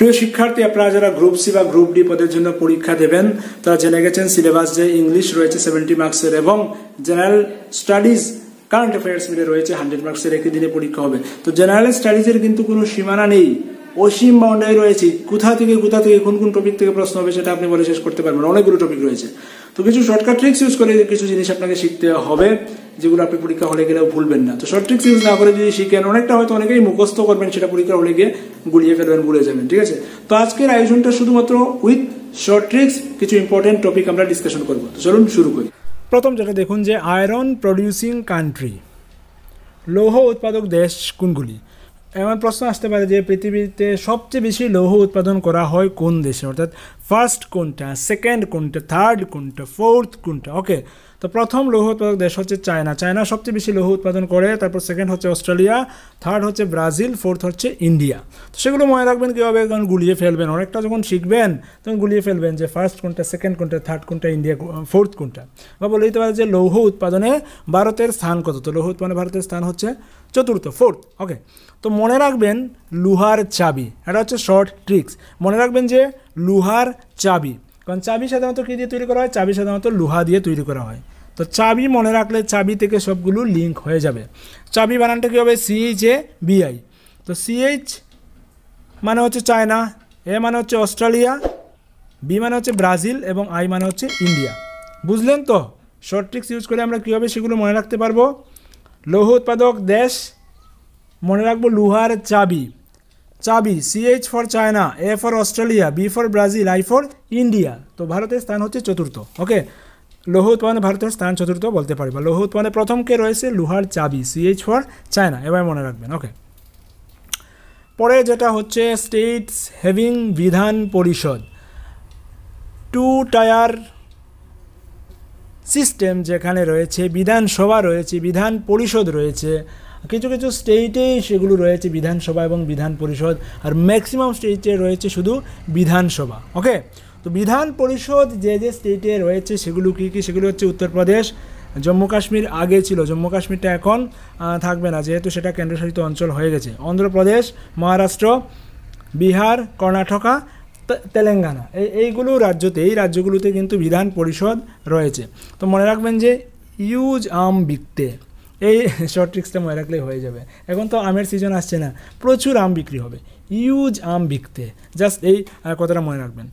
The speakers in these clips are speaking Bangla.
প্রিয় শিক্ষার্থী আপনারা যারা গ্রুপ সি বা গ্রুপ ডি পদের জন্য পরীক্ষা দেবেন তারা জেনে গেছেন সিলেবাস যে ইংলিশ রয়েছে সেভেন্টি মার্কসের এবং জেনারেল স্টাডিজ কারেন্ট অ্যাফেয়ার্স মিলে রয়েছে হান্ড্রেড মার্কসের একটি দিনে পরীক্ষা হবে তো জেনারেল স্টাডিজের কিন্তু কোনো সীমানা নেই অসীম বাউন্ডারি রয়েছি কোথা থেকে কোথা থেকে কোন কোন টপিক থেকে প্রশ্ন হবে সেটা আপনি বলে শেষ করতে পারবেন অনেকগুলো টপিক রয়েছে তো কিছু শর্টকাট ট্রিক্স ইউজ করে কিছু জিনিস আপনাকে শিখতে হবে যেগুলো আপনি পরীক্ষা হলে গেলেও ভুলবেন না তো শর্ট ট্রিক্স ইউজ না করে যদি শিখেন অনেকটা হয়তো অনেকেই মুখস্থ করবেন সেটা পরীক্ষা হলে গিয়ে গুলিয়ে ফেলবেন ভুলে যাবেন ঠিক আছে তো আজকের আয়োজনটা শুধুমাত্র উইথ শর্ট ট্রিক্স কিছু ইম্পর্টেন্ট টপিক আমরা ডিসকাশন করবো তো চলুন শুরু করি প্রথম যেটা দেখুন যে আয়রন প্রডিউসিং কান্ট্রি লৌহ উৎপাদক দেশ কোনগুলি এমন প্রশ্ন আসতে পারে যে পৃথিবীতে সবচেয়ে বেশি লৌহ উৎপাদন করা হয় কোন দেশে অর্থাৎ ফার্স্ট কোনটা সেকেন্ড কোনটা থার্ড কোনটা ফোর্থ কোনটা ওকে তো প্রথম লৌহ উৎপাদক দেশ হচ্ছে চায়না চায়না সবচেয়ে বেশি লৌহ উৎপাদন করে তারপর সেকেন্ড হচ্ছে অস্ট্রেলিয়া থার্ড হচ্ছে ব্রাজিল ফোর্থ হচ্ছে ইন্ডিয়া তো সেগুলো মনে রাখবেন কীভাবে কারণ গুলিয়ে ফেলবেন অনেকটা যখন শিখবেন তখন গুলিয়ে ফেলবেন যে ফার্স্ট কোনটা সেকেন্ড কোনটা থার্ড কোনটা ইন্ডিয়া ফোর্থ কোনটা বা বলে দিতে পারে যে লৌহ উৎপাদনে ভারতের স্থান কত তো লৌহ উৎপাদনে ভারতের স্থান হচ্ছে চতুর্থ ফোর্থ ওকে তো মনে রাখবেন লুহার চাবি এটা হচ্ছে শর্ট ট্রিক্স মনে রাখবেন যে লুহার চাবি কারণ চাবি সাধারণত কী দিয়ে তৈরি করা হয় চাবি সাধারণত লোহা দিয়ে তৈরি করা হয় তো চাবি মনে রাখলে চাবি থেকে সবগুলো লিঙ্ক হয়ে যাবে চাবি বানানটা কী হবে সিএইচ এ বিআই তো সিএইচ মানে হচ্ছে চায়না এ মানে হচ্ছে অস্ট্রেলিয়া বি মানে হচ্ছে ব্রাজিল এবং আই মানে হচ্ছে ইন্ডিয়া বুঝলেন তো শর্ট ট্রিক্স ইউজ করে আমরা কীভাবে সেগুলো মনে রাখতে পারবো লৌহ উৎপাদক দেশ মনে রাখবো লোহার চাবি চাবি CH for China A for Australia B for Brazil I for India তো ভারতের স্থান হচ্ছে চতুর্থ ওকে লৌহ উৎপাদনে ভারতের স্থান চতুর্থ বলতে পারি বা লৌহ উৎপাদনে প্রথম কে রয়েছে লোহার চাবি সিএইচ ফর চায়না এবার মনে রাখবেন ওকে পরে যেটা হচ্ছে স্টেটস হ্যাভিং বিধান পরিষদ টু টায়ার সিস্টেম যেখানে রয়েছে বিধানসভা রয়েছে বিধান পরিষদ রয়েছে কিছু কিছু স্টেটেই সেগুলো রয়েছে বিধানসভা এবং বিধান পরিষদ আর ম্যাক্সিমাম স্টেটে রয়েছে শুধু বিধানসভা ওকে তো বিধান পরিষদ যে যে স্টেটে রয়েছে সেগুলো কী কী সেগুলো হচ্ছে উত্তরপ্রদেশ জম্মু কাশ্মীর আগে ছিল জম্মু কাশ্মীরটা এখন থাকবে না যেহেতু সেটা কেন্দ্রশাসিত অঞ্চল হয়ে গেছে অন্ধ্রপ্রদেশ মহারাষ্ট্র বিহার কর্ণাটকা তেলেঙ্গানা এই এইগুলো রাজ্যতে এই রাজ্যগুলোতে কিন্তু বিধান পরিষদ রয়েছে তো মনে রাখবেন যে ইউজ আম বিকতে এই শর্ট ট্রিক্সটা মনে রাখলেই হয়ে যাবে এখন তো আমের সিজন আসছে না প্রচুর আম বিক্রি হবে ইউজ আম বিকতে জাস্ট এই কথাটা মনে রাখবেন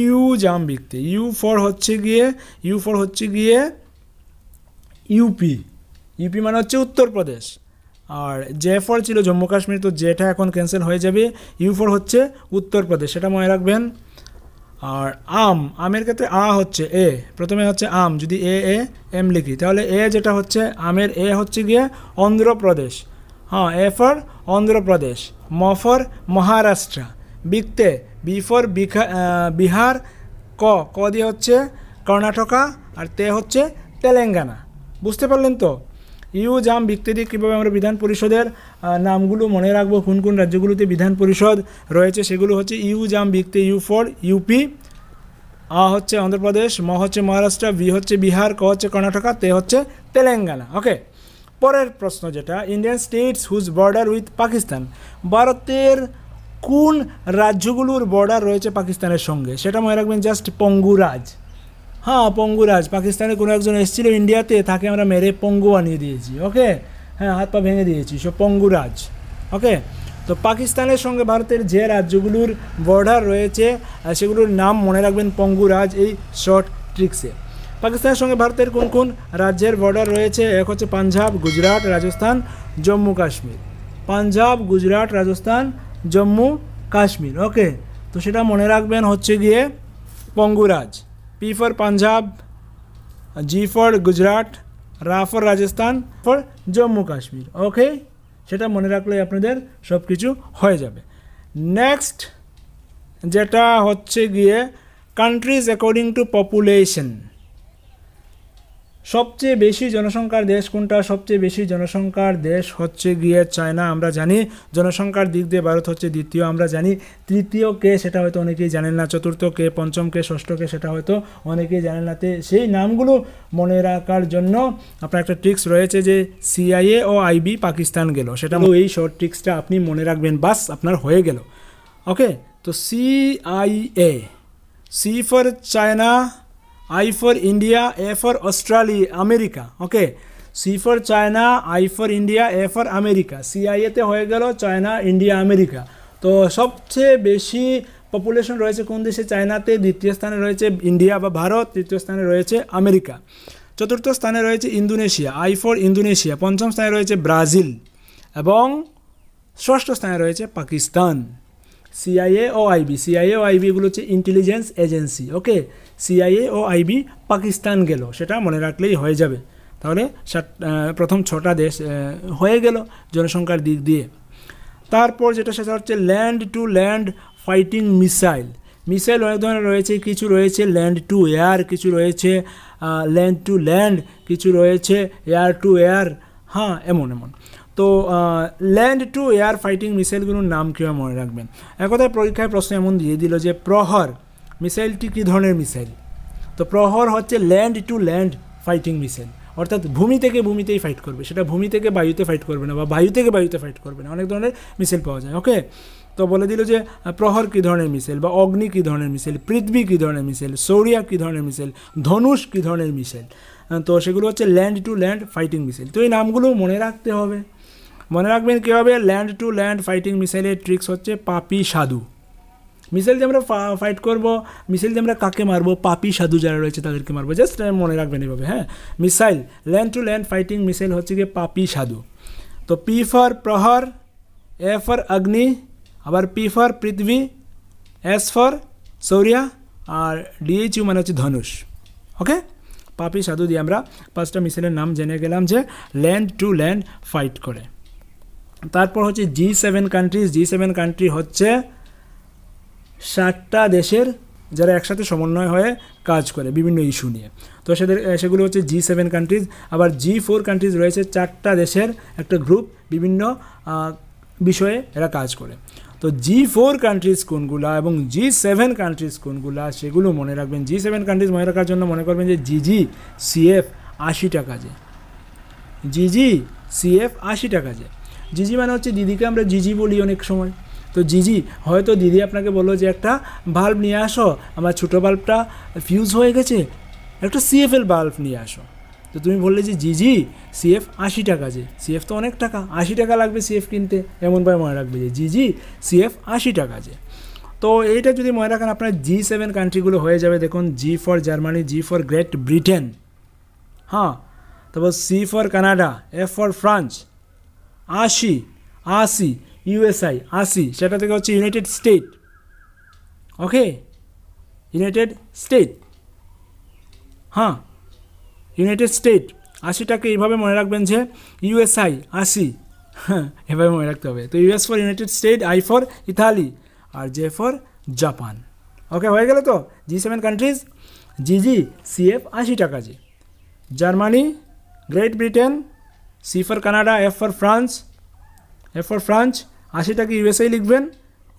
ইউজ আম বিকতে ইউ ফর হচ্ছে গিয়ে ইউ ফর হচ্ছে গিয়ে ইউপি ইউপি মানে হচ্ছে উত্তরপ্রদেশ আর জে ফর ছিল জম্মু কাশ্মীর তো জেটা এখন ক্যান্সেল হয়ে যাবে ইউ ফর হচ্ছে উত্তরপ্রদেশ সেটা মনে রাখবেন আর আম আমের ক্ষেত্রে আ হচ্ছে এ প্রথমে হচ্ছে আম যদি এ এ এম লিখি তাহলে এ যেটা হচ্ছে আমের এ হচ্ছে গিয়ে অন্ধ্রপ্রদেশ হ্যাঁ এ ফর অন্ধ্রপ্রদেশ ম ফর মহারাষ্ট্র বিকতে বি ফর বিহার ক ক দিয়ে হচ্ছে কর্ণাটকা আর তে হচ্ছে তেলেঙ্গানা বুঝতে পারলেন তো ইউ জাম ভিত্তিতে কীভাবে আমরা বিধান পরিষদের নামগুলো মনে রাখবো কোন কোন রাজ্যগুলোতে বিধান পরিষদ রয়েছে সেগুলো হচ্ছে ইউ জাম ভিত্তি ইউ ফর ইউপি আ হচ্ছে অন্ধ্রপ্রদেশ ম হচ্ছে মহারাষ্ট্র বি হচ্ছে বিহার ক হচ্ছে কর্ণাটকা তে হচ্ছে তেলেঙ্গানা ওকে পরের প্রশ্ন যেটা Indian states whose border with Pakistan ভারতের কোন রাজ্যগুলোর বর্ডার রয়েছে পাকিস্তানের সঙ্গে সেটা মনে রাখবেন জাস্ট পঙ্গুরাজ হ্যাঁ পঙ্গুরাজ পাকিস্তানে কোনো একজন এসেছিল ইন্ডিয়াতে তাকে আমরা মেরে পঙ্গু বানিয়ে দিয়েছি ওকে হ্যাঁ হাত পা ভেঙে দিয়েছি সো পঙ্গুরাজ ওকে তো পাকিস্তানের সঙ্গে ভারতের যে রাজ্যগুলোর বর্ডার রয়েছে সেগুলোর নাম মনে রাখবেন পঙ্গুরাজ এই শর্ট ট্রিক্সে পাকিস্তানের সঙ্গে ভারতের কোন কোন রাজ্যের বর্ডার রয়েছে এক হচ্ছে পাঞ্জাব গুজরাট রাজস্থান জম্মু কাশ্মীর পাঞ্জাব গুজরাট রাজস্থান জম্মু কাশ্মীর ওকে তো সেটা মনে রাখবেন হচ্ছে গিয়ে পঙ্গুরাজ P for Punjab, G for Gujarat, Ra for Rajasthan, for Jammu Kashmir. Okay? সেটা মনে রাখলে আপনাদের সব কিছু হয়ে যাবে নেক্সট যেটা হচ্ছে গিয়ে কান্ট্রিজ অ্যাকর্ডিং টু পপুলেশন সবচেয়ে বেশি জনসংখ্যার দেশ কোনটা সবচেয়ে বেশি জনসংখ্যার দেশ হচ্ছে গিয়ে চায়না আমরা জানি জনসংখ্যার দিক দিয়ে ভারত হচ্ছে দ্বিতীয় আমরা জানি তৃতীয় কে সেটা হয়তো অনেকেই জানেন না চতুর্থ কে পঞ্চম কে ষষ্ঠ কে সেটা হয়তো অনেকেই জানেন না তে সেই নামগুলো মনে রাখার জন্য আপনার একটা ট্রিক্স রয়েছে যে সিআইএ ও আইবি পাকিস্তান গেল সেটা এই শর্ট ট্রিক্সটা আপনি মনে রাখবেন বাস আপনার হয়ে গেল ওকে তো CIA C for China I for India A for Australia, America okay C for China I for India A for America সিআইএতে হয়ে গেল চায়না ইন্ডিয়া আমেরিকা তো সবচেয়ে বেশি পপুলেশন রয়েছে কোন দেশে চায়নাতে দ্বিতীয় স্থানে রয়েছে ইন্ডিয়া বা ভারত তৃতীয় স্থানে রয়েছে আমেরিকা চতুর্থ স্থানে রয়েছে ইন্দোনেশিয়া আই ফর ইন্দোনেশিয়া পঞ্চম স্থানে রয়েছে ব্রাজিল এবং ষষ্ঠ স্থানে রয়েছে পাকিস্তান সিআইএ ও আইবি সিআইএ ও আইবি এগুলো হচ্ছে ইন্টেলিজেন্স এজেন্সি ওকে সিআইএ ও আইবি পাকিস্তান গেল সেটা মনে রাখলেই হয়ে যাবে তাহলে সাত প্রথম ছটা দেশ হয়ে গেল জনসংখ্যার দিক দিয়ে তারপর যেটা সেটা হচ্ছে land to land fighting missile missile অনেক ধরনের রয়েছে কিছু রয়েছে ল্যান্ড টু এয়ার কিছু রয়েছে ল্যান্ড টু ল্যান্ড কিছু রয়েছে এয়ার টু এয়ার হ্যাঁ এমন এমন তো ল্যান্ড টু এয়ার ফাইটিং মিসাইলগুলোর নাম কীভাবে মনে রাখবেন একথায় পরীক্ষায় প্রশ্ন এমন দিয়ে দিল যে প্রহর মিসাইলটি কী ধরনের মিসাইল তো প্রহর হচ্ছে land to land fighting missile অর্থাৎ ভূমি থেকে ভূমিতেই ফাইট করবে সেটা ভূমি থেকে বায়ুতে ফাইট করবে না বা বায়ু থেকে বায়ুতে ফাইট করবে না অনেক ধরনের মিসাইল পাওয়া যায় ওকে তো বলে দিল যে প্রহর কী ধরনের মিসাইল বা অগ্নি কী ধরনের মিসাইল পৃথিবী কী ধরনের মিসাইল সৌরিয়া কী ধরনের মিসাইল ধনুষ কী ধরনের মিসাইল তো সেগুলো হচ্ছে land to land fighting missile তো এই নামগুলো মনে রাখতে হবে মনে রাখবেন কীভাবে ল্যান্ড টু ল্যান্ড ফাইটিং মিসাইলের ট্রিক্স হচ্ছে পাপি সাধু মিসাইল দিয়ে আমরা ফাইট করবো মিসাইল দিয়ে আমরা কাকে মারবো পাপি সাধু যারা রয়েছে তাদেরকে মারবো জাস্ট মনে রাখবেন এভাবে হ্যাঁ missile land to land fighting missile হচ্ছে গিয়ে পাপি সাধু তো পি ফর প্রহর এ ফর অগ্নি আবার P for Prithvi S for Surya আর ডিএইচইউ মানে হচ্ছে ধনুষ ওকে পাপি সাধু দিয়ে আমরা পাঁচটা মিসাইলের নাম জেনে গেলাম যে ল্যান্ড টু ল্যান্ড ফাইট করে তারপর হচ্ছে G seven countries G seven country হচ্ছে ষাটটা দেশের যারা একসাথে সমন্বয় হয়ে কাজ করে বিভিন্ন ইস্যু নিয়ে তো সেদের সেগুলো হচ্ছে জি সেভেন কান্ট্রিজ আবার জি ফোর কান্ট্রিজ রয়েছে চারটা দেশের একটা গ্রুপ বিভিন্ন বিষয়ে এরা কাজ করে তো জি ফোর কান্ট্রিজ কোনগুলা এবং জি সেভেন কান্ট্রিজ কোনগুলা সেগুলো মনে রাখবেন জি সেভেন কান্ট্রিজ মনে রাখার জন্য মনে করবেন যে জিজি সিএফ আশি টাকা যে জিজি সিএফ আশি টাকা যে জিজি মানে হচ্ছে দিদিকে আমরা জিজি বলি অনেক সময় তো জিজি হয়তো দিদি আপনাকে বললো যে একটা বাল্ব নিয়ে আসো আমার ছোটো বাল্বটা ফিউজ হয়ে গেছে একটা সিএফএল বাল্ব নিয়ে আসো তো তুমি বললে যে জি জি সিএফ আশি টাকা যে সিএফ তো অনেক টাকা আশি টাকা লাগবে সিএফ কিনতে এমনভাবে মনে রাখবে যে জি জি সিএফ আশি টাকা যে তো এইটা যদি মনে রাখেন আপনার জি সেভেন কান্ট্রিগুলো হয়ে যাবে দেখুন G for Germany G for Great Britain হ্যাঁ তারপর C for Canada F for France আশি আশি ইউএসআই আশি সেটা থেকে হচ্ছে United State okay United State হ্যাঁ ইউনাইটেড স্টেট আশিটাকে এইভাবে মনে রাখবেন যে ইউএসআই আশি হ্যাঁ এভাবে মনে রাখতে হবে তো US for united state I for Italy আর জে ফর জাপান ওকে হয়ে গেল তো G seven countries G G CF আশি টাকা G Germany great Britain C for Canada F for France F for France আশিটাকে ইউএসএ লিখবেন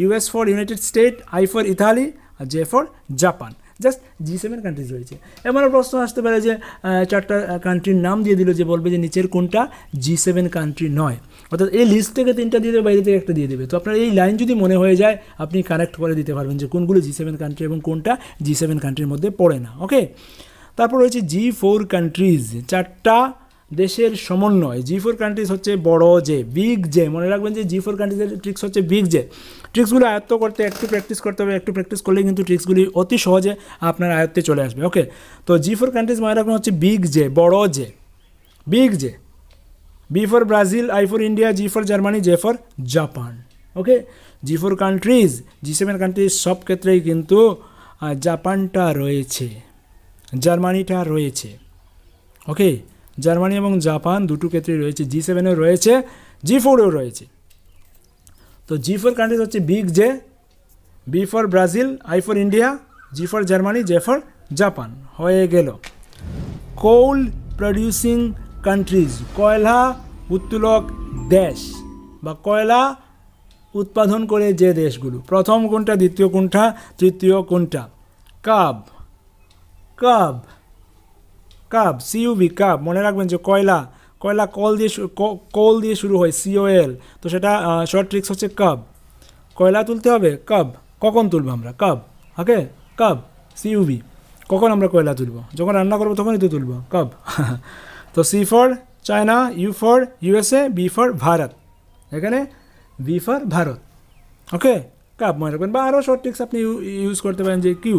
US for united state I for Italy আর J for Japan just G seven countries রয়েছে এমন প্রশ্ন আসতে পারে যে চারটা কান্ট্রির নাম দিয়ে দিল যে বলবে যে নিচের কোনটা জি সেভেন কান্ট্রি নয় অর্থাৎ এই লিস্ট থেকে তিনটা দিয়ে দেবে বাইরে থেকে একটা দিয়ে দেবে তো আপনার এই লাইন যদি মনে হয়ে যায় আপনি কারেক্ট করে দিতে পারবেন যে কোনগুলো জি সেভেন কান্ট্রি এবং কোনটা জি সেভেন কান্ট্রির মধ্যে পড়ে না ওকে তারপর রয়েছে জি ফোর কান্ট্রিজ চারটা দেশের সমন্বয় জি ফোর কান্ট্রিজ হচ্ছে বড় যে বিগ যে মনে রাখবেন যে জি ফোর কান্ট্রিজের ট্রিক্স হচ্ছে বিগ জে ট্রিক্সগুলো আয়ত্ত করতে একটু প্র্যাকটিস করতে হবে একটু প্র্যাকটিস করলে কিন্তু ট্রিক্সগুলি অতি সহজে আপনার আয়ত্তে চলে আসবে ওকে তো জি ফোর কান্ট্রিজ মনে রাখবেন হচ্ছে বিগ জে বড় যে big J B for Brazil I for India G for Germany J for Japan okay G four countries G seven countries সব ক্ষেত্রেই কিন্তু জাপানটা রয়েছে জার্মানিটা রয়েছে ওকে জার্মানি এবং জাপান দুটো ক্ষেত্রে রয়েছে জি সেভেনেও রয়েছে জি ফোরেও রয়েছে তো জি ফোর কান্ট্রিজ হচ্ছে big J B for Brazil I for India G for Germany J for Japan হয়ে গেল কোল প্রডিউসিং কান্ট্রিজ কয়লা উত্তোলক দেশ বা কয়লা উৎপাদন করে যে দেশগুলো প্রথম কোনটা দ্বিতীয় কোনটা তৃতীয় কোনটা কাব কাব কাব সিইউভি কাব মনে রাখবেন যে কয়লা কয়লা কল দিয়ে কল দিয়ে শুরু হয় সিওএল তো সেটা শর্ট ট্রিক্স হচ্ছে কাব কয়লা তুলতে হবে কাব কখন তুলবো আমরা কাব ওকে কাব সিইউভি কখন আমরা কয়লা তুলব যখন রান্না করবো তখনই তো তুলব কাব তো C for China U for USA B for Bharat এখানে B for Bharat okay CUB মনে রাখবেন বা আরও শর্ট ট্রিক্স আপনি ইউজ করতে পারেন যে কিউ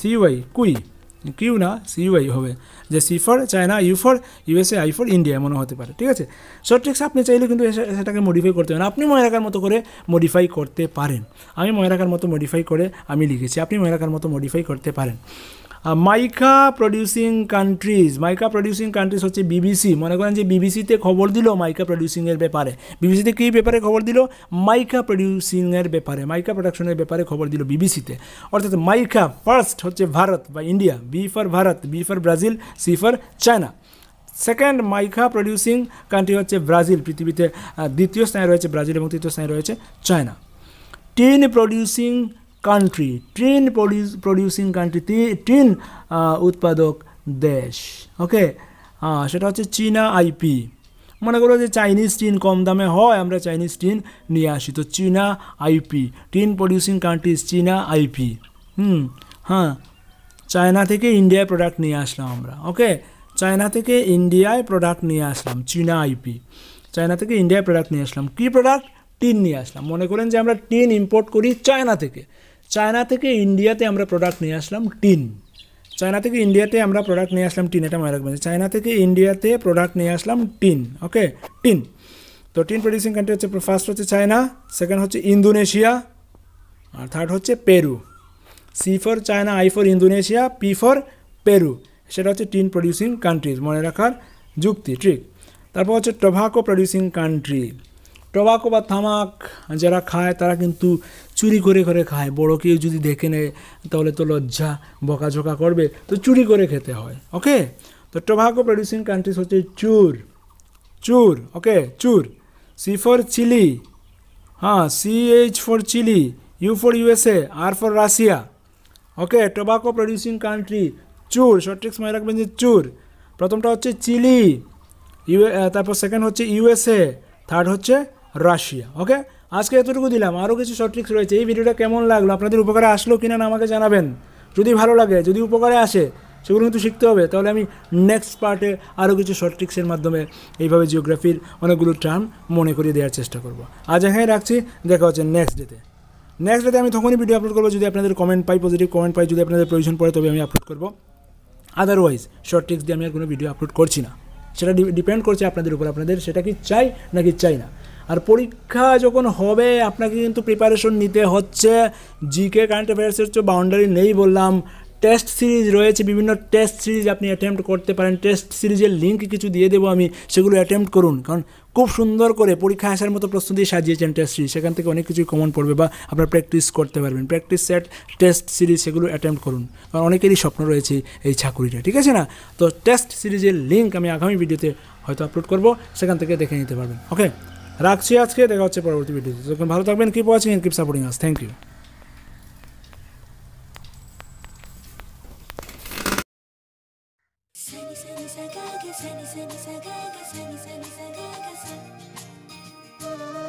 সিওয়াই কুই কিউ না সিইউআই হবে যে C for China U for USA I for India এমনও হতে পারে ঠিক আছে শর্ট ট্রিক্স আপনি চাইলে কিন্তু সেটাকে মডিফাই করতে পারেন আপনি মনে রাখার মতো করে মডিফাই করতে পারেন আমি মনে রাখার মতো মডিফাই করে আমি লিখেছি আপনি মনে রাখার মতো মডিফাই করতে পারেন mica producing countries mica producing countries হচ্ছে বিবিসি মনে করেন যে বিবিসিতে খবর দিল মাইকা প্রডিউসিংয়ের ব্যাপারে বিবিসিতে কী ব্যাপারে খবর দিল মাইকা প্রডিউসিংয়ের ব্যাপারে মাইকা প্রোডাকশনের ব্যাপারে খবর দিল বিবিসিতে অর্থাৎ মাইকা ফার্স্ট হচ্ছে ভারত বা India B for Bharat B for Brazil C for China second mica producing country হচ্ছে ব্রাজিল পৃথিবীতে দ্বিতীয় স্থানে রয়েছে ব্রাজিল এবং তৃতীয় স্থানে রয়েছে China tin producing country tin produce producing country tin উৎপাদক দেশ ওকে uh, সেটা হচ্ছে চীনা আইপি মনে করো যে চাইনিজ টিন কম দামে হয় আমরা চাইনিজ টিন নিয়ে আসি তো চীনা আইপি টিন প্রডিউসিং কান্ট্রিজ চীনা আইপি হুম হ্যাঁ চায়না থেকে ইন্ডিয়ায় প্রোডাক্ট নিয়ে আসলাম আমরা ওকে চায়না থেকে ইন্ডিয়ায় প্রোডাক্ট নিয়ে আসলাম চীনা আইপি চায়না থেকে ইন্ডিয়ায় প্রোডাক্ট নিয়ে আসলাম কী প্রোডাক্ট টিন নিয়ে আসলাম মনে করেন যে আমরা টিন ইম্পোর্ট করি চায়না থেকে চায়না থেকে ইন্ডিয়াতে আমরা প্রোডাক্ট নিয়ে আসলাম টিন চায়না থেকে ইন্ডিয়াতে আমরা প্রোডাক্ট নিয়ে আসলাম টিন এটা মনে রাখবেন চায়না থেকে ইন্ডিয়াতে প্রোডাক্ট নিয়ে আসলাম টিন ওকে টিন তো টিন প্রোডিউসিং কান্ট্রি হচ্ছে ফার্স্ট হচ্ছে চায়না সেকেন্ড হচ্ছে ইন্দোনেশিয়া আর থার্ড হচ্ছে Peru C for China I for Indonesia P for Peru এসেরা হচ্ছে টিন প্রোডিউসিং কান্ট্রি মনে রাখার যুক্তি ট্রিক তারপর হচ্ছে tobacco producing country tobacco বা তামাক যারা খায় তারা কিন্তু চুরি করে করে খায় বড় কেউ যদি দেখে নেয় তাহলে তো লজ্জা বকাঝোকা করবে তো চুরি করে খেতে হয় ওকে তো টোবাকো প্রডিউসিং কান্ট্রিজ হচ্ছে চুর চুর ওকে চুর সি ফর চিলি হ্যাঁ C H for Chile U for USA R for Russia okay tobacco producing country চুর শর্টট্রিক্স মনে রাখবেন যে চুর প্রথমটা হচ্ছে চিলি ইউ তারপর সেকেন্ড হচ্ছে ইউএসএ থার্ড হচ্ছে রাশিয়া ওকে আজকে এতটুকু দিলাম আরও কিছু শর্ট ট্রিক্স রয়েছে এই ভিডিওটা কেমন লাগলো আপনাদের উপকারে আসলো কিনা না আমাকে জানাবেন যদি ভালো লাগে যদি উপকারে আসে সেগুলো কিন্তু শিখতে হবে তাহলে আমি নেক্সট পার্টে আরও কিছু শর্ট ট্রিক্সের মাধ্যমে এইভাবে জিওগ্রাফির অনেকগুলো টার্ম মনে করিয়ে দেওয়ার চেষ্টা করব আজ এখানে রাখছি দেখা হচ্ছে নেক্সট ডেতে নেক্সট ডেতে আমি তখনই ভিডিও আপলোড করবো যদি আপনাদের কমেন্ট পাই পজিটিভ কমেন্ট পাই যদি আপনাদের প্রয়োজন পড়ে তবে আমি আপলোড করবো আদারওয়াইজ শর্ট ট্রিক্স দিয়ে আমি আর কোনো ভিডিও আপলোড করছি না সেটা ডিপেন্ড করছে আপনাদের উপর আপনাদের সেটা কি চাই নাকি চাই না আর পরীক্ষা যখন হবে আপনাকে কিন্তু প্রিপারেশন নিতে হচ্ছে জিকে কারেন্ট অ্যাফেয়ার্সের তো বাউন্ডারি নেই বললাম টেস্ট সিরিজ রয়েছে বিভিন্ন টেস্ট সিরিজ আপনি অ্যাটেম্প্ট করতে পারেন টেস্ট সিরিজের লিঙ্ক কিছু দিয়ে দেবো আমি সেগুলো অ্যাটেম্প্ট করুন কারণ খুব সুন্দর করে পরীক্ষা আসার মতো দিয়ে সাজিয়েছেন টেস্ট সিরিজ সেখান থেকে অনেক কিছুই কমন পড়বে বা আপনার প্র্যাকটিস করতে পারবেন প্র্যাকটিস সেট টেস্ট সিরিজ সেগুলো অ্যাটেম্প্ট করুন কারণ অনেকেরই স্বপ্ন রয়েছে এই চাকুরিটা ঠিক আছে না তো টেস্ট সিরিজের লিঙ্ক আমি আগামী ভিডিওতে হয়তো আপলোড করব সেখান থেকে দেখে নিতে পারবেন ওকে রাখছি আজকে দেখা হচ্ছে পরবর্তী ভিডিওতে যখন ভালো থাকবেন keep watching keep supporting us thank you